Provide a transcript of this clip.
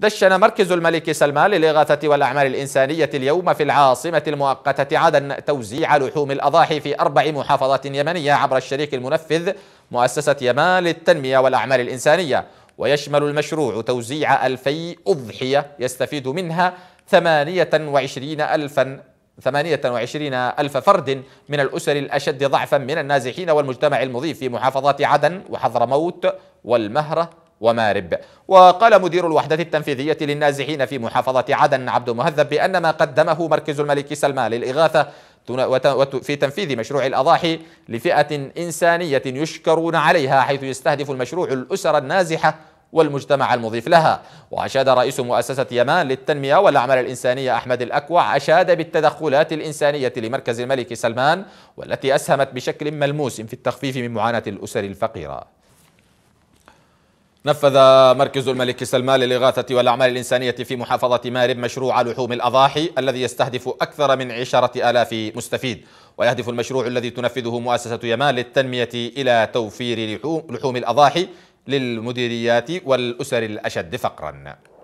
دشن مركز الملك سلمان للإغاثة والأعمال الإنسانية اليوم في العاصمة المؤقتة عدن توزيع لحوم الأضاحي في أربع محافظات يمنية عبر الشريك المنفذ مؤسسة يمان للتنمية والأعمال الإنسانية ويشمل المشروع توزيع ألفي أضحية يستفيد منها ثمانية وعشرين ألفا 28 ألف فرد من الأسر الأشد ضعفا من النازحين والمجتمع المضيف في محافظات عدن وحضرموت والمهرة ومارب وقال مدير الوحدة التنفيذية للنازحين في محافظة عدن عبد مهذب بأن ما قدمه مركز الملك سلمان للإغاثة في تنفيذ مشروع الأضاحي لفئة إنسانية يشكرون عليها حيث يستهدف المشروع الأسر النازحة والمجتمع المضيف لها وأشاد رئيس مؤسسة يمان للتنمية والأعمال الإنسانية أحمد الأكوع أشاد بالتدخلات الإنسانية لمركز الملك سلمان والتي أسهمت بشكل ملموس في التخفيف من معاناة الأسر الفقيرة نفذ مركز الملك سلمان للإغاثة والأعمال الإنسانية في محافظة مارب مشروع لحوم الأضاحي الذي يستهدف أكثر من عشرة آلاف مستفيد ويهدف المشروع الذي تنفذه مؤسسة يمان للتنمية إلى توفير لحوم الأضاحي للمديريات والأسر الأشد فقراً